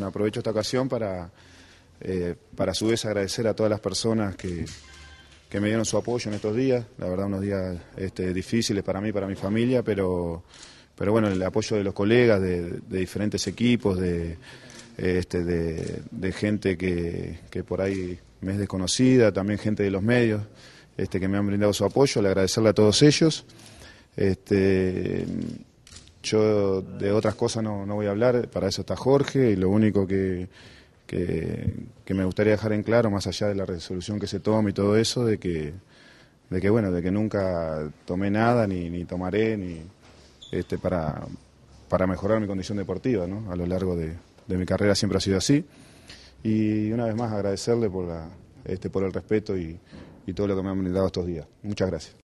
Bueno, aprovecho esta ocasión para, eh, para a su vez agradecer a todas las personas que, me dieron su apoyo en estos días. La verdad, unos días este, difíciles para mí, para mi familia, pero, pero bueno, el apoyo de los colegas, de, diferentes equipos, de, este, de, gente que, por ahí me es desconocida, también gente de los medios este, que me han brindado su apoyo, le agradecerle a todos ellos. Este, yo de otras cosas no, no voy a hablar, para eso está Jorge y lo único que, me gustaría dejar en claro, más allá de la resolución que se tome y todo eso, de que, de que bueno, de que nunca tomé nada, ni, tomaré, ni este, para, para mejorar mi condición deportiva, ¿no? A lo largo de, de, mi carrera siempre ha sido así. Y una vez más agradecerle por este, por el respeto y, y todo lo que me han brindado estos días. Muchas gracias.